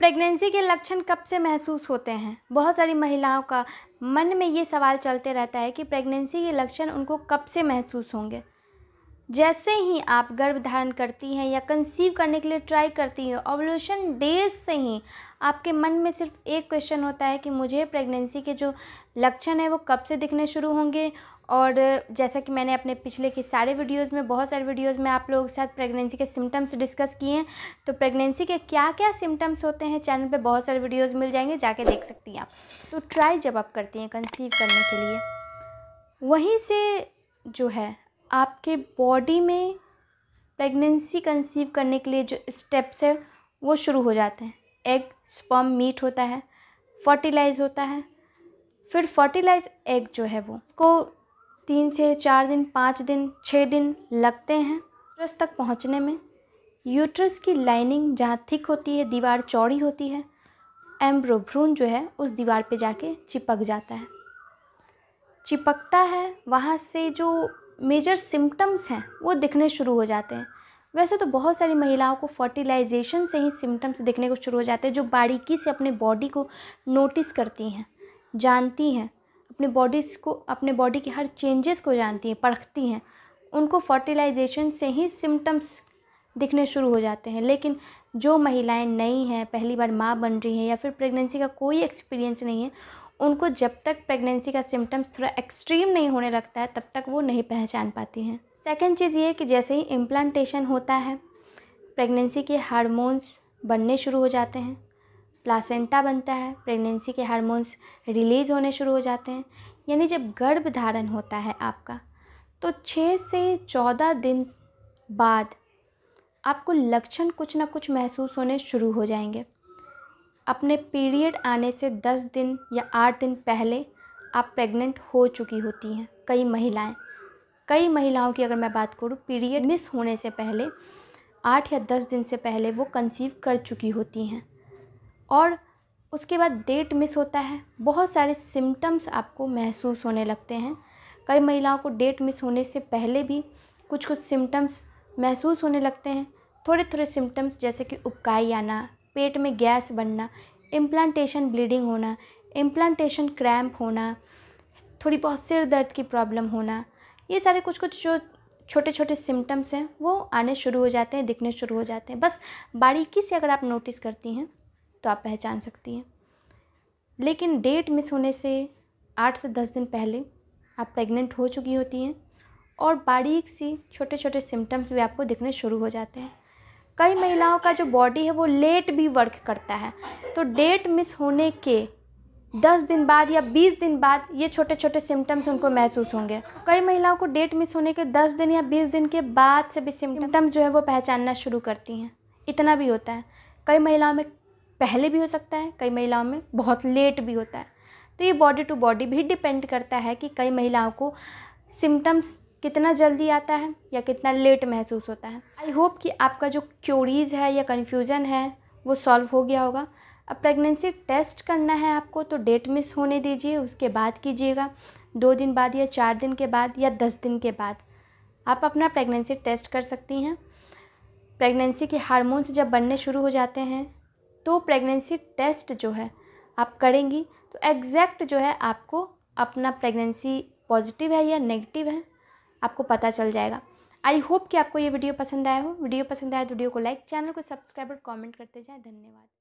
pregnancy के लक्षण कब से महसूस होते हैं बहुत सारी महिलाओं का मन में ये सवाल चलते रहता है कि प्रेगनेंसी के लक्षण उनको कब से महसूस होंगे जैसे ही आप गर्भ धारण करती हैं या कंसीव करने के लिए ट्राई करती हैं ओवल्यूशन डेज से ही आपके मन में सिर्फ एक क्वेश्चन होता है कि मुझे प्रेगनेंसी के जो लक्षण है वो कब से दिखने शुरू होंगे और जैसा कि मैंने अपने पिछले के सारे वीडियोस में बहुत सारे वीडियोस में आप लोगों के साथ प्रेगनेंसी के सिम्टम्स डिस्कस किए हैं तो प्रेगनेंसी के क्या क्या सिम्टम्स होते हैं चैनल पे बहुत सारे वीडियोस मिल जाएंगे जाके देख सकती हैं आप तो ट्राई जब आप करती हैं कंसीव करने के लिए वहीं से जो है आपके बॉडी में प्रेगनेंसी कंसीव करने के लिए जो स्टेप्स है वो शुरू हो जाते हैं एग स्पम मीट होता है फर्टिलाइज़ होता है फिर फर्टिलाइज एग जो है वो को तीन से चार दिन पाँच दिन छः दिन लगते हैं यूट्रस तक पहुँचने में यूट्रस की लाइनिंग जहाँ थिक होती है दीवार चौड़ी होती है एम्ब्रोभ्रून जो है उस दीवार पे जाके चिपक जाता है चिपकता है वहाँ से जो मेजर सिम्टम्स हैं वो दिखने शुरू हो जाते हैं वैसे तो बहुत सारी महिलाओं को फर्टिलाइजेशन से ही सिम्टम्स दिखने को शुरू हो जाते हैं जो बारीकी से अपने बॉडी को नोटिस करती हैं जानती हैं अपने बॉडीज़ को अपने बॉडी के हर चेंजेस को जानती हैं परखती हैं उनको फर्टिलाइजेशन से ही सिम्टम्स दिखने शुरू हो जाते हैं लेकिन जो महिलाएं नई हैं पहली बार माँ बन रही हैं या फिर प्रेगनेंसी का कोई एक्सपीरियंस नहीं है उनको जब तक प्रेगनेंसी का सिम्टम्स थोड़ा एक्सट्रीम नहीं होने लगता है तब तक वो नहीं पहचान पाती हैं सेकेंड चीज़ ये कि जैसे ही इम्प्लांटेशन होता है प्रेगनेंसी के हारमोन्स बनने शुरू हो जाते हैं प्लासेंटा बनता है प्रेगनेंसी के हार्मोन्स रिलीज़ होने शुरू हो जाते हैं यानी जब गर्भ धारण होता है आपका तो छः से चौदह दिन बाद आपको लक्षण कुछ ना कुछ महसूस होने शुरू हो जाएंगे अपने पीरियड आने से दस दिन या आठ दिन पहले आप प्रेग्नेंट हो चुकी होती हैं कई महिलाएं कई महिलाओं की अगर मैं बात करूँ पीरियड मिस होने से पहले आठ या दस दिन से पहले वो कंसीव कर चुकी होती हैं और उसके बाद डेट मिस होता है बहुत सारे सिम्टम्स आपको महसूस होने लगते हैं कई महिलाओं को डेट मिस होने से पहले भी कुछ कुछ सिम्टम्स महसूस होने लगते हैं थोड़े थोड़े सिम्टम्स जैसे कि उपकाई आना पेट में गैस बनना इम्प्लांटेशन ब्लीडिंग होना इम्प्लांटेशन क्रैम्प होना थोड़ी बहुत सिर दर्द की प्रॉब्लम होना ये सारे कुछ कुछ जो छोटे छोटे सिम्टम्स हैं वो आने शुरू हो जाते हैं दिखने शुरू हो जाते हैं बस बारीकी से अगर आप नोटिस करती हैं तो आप पहचान सकती हैं लेकिन डेट मिस होने से आठ से दस दिन पहले आप प्रेग्नेंट हो चुकी होती हैं और बारीक सी छोटे छोटे सिम्टम्स भी आपको दिखने शुरू हो जाते हैं कई महिलाओं का जो बॉडी है वो लेट भी वर्क करता है तो डेट मिस होने के दस दिन बाद या बीस दिन बाद ये छोटे छोटे सिम्टम्स उनको महसूस होंगे कई महिलाओं को डेट मिस होने के दस दिन या बीस दिन के बाद से भी सिम्टम्स जो है वो पहचानना शुरू करती हैं इतना भी होता है कई महिलाओं में पहले भी हो सकता है कई महिलाओं में बहुत लेट भी होता है तो ये बॉडी टू बॉडी भी डिपेंड करता है कि कई महिलाओं को सिम्टम्स कितना जल्दी आता है या कितना लेट महसूस होता है आई होप कि आपका जो क्यूरीज है या कन्फ्यूज़न है वो सॉल्व हो गया होगा अब प्रेगनेंसी टेस्ट करना है आपको तो डेट मिस होने दीजिए उसके बाद कीजिएगा दो दिन बाद या चार दिन के बाद या दस दिन के बाद आप अपना प्रेगनेंसी टेस्ट कर सकती हैं प्रेगनेंसी के हार्मोन्स जब बनने शुरू हो जाते हैं तो प्रेगनेंसी टेस्ट जो है आप करेंगी तो एग्जैक्ट जो है आपको अपना प्रेगनेंसी पॉजिटिव है या नेगेटिव है आपको पता चल जाएगा आई होप कि आपको ये वीडियो पसंद आया हो वीडियो पसंद आया तो वीडियो को लाइक चैनल को सब्सक्राइब और कमेंट करते जाएं धन्यवाद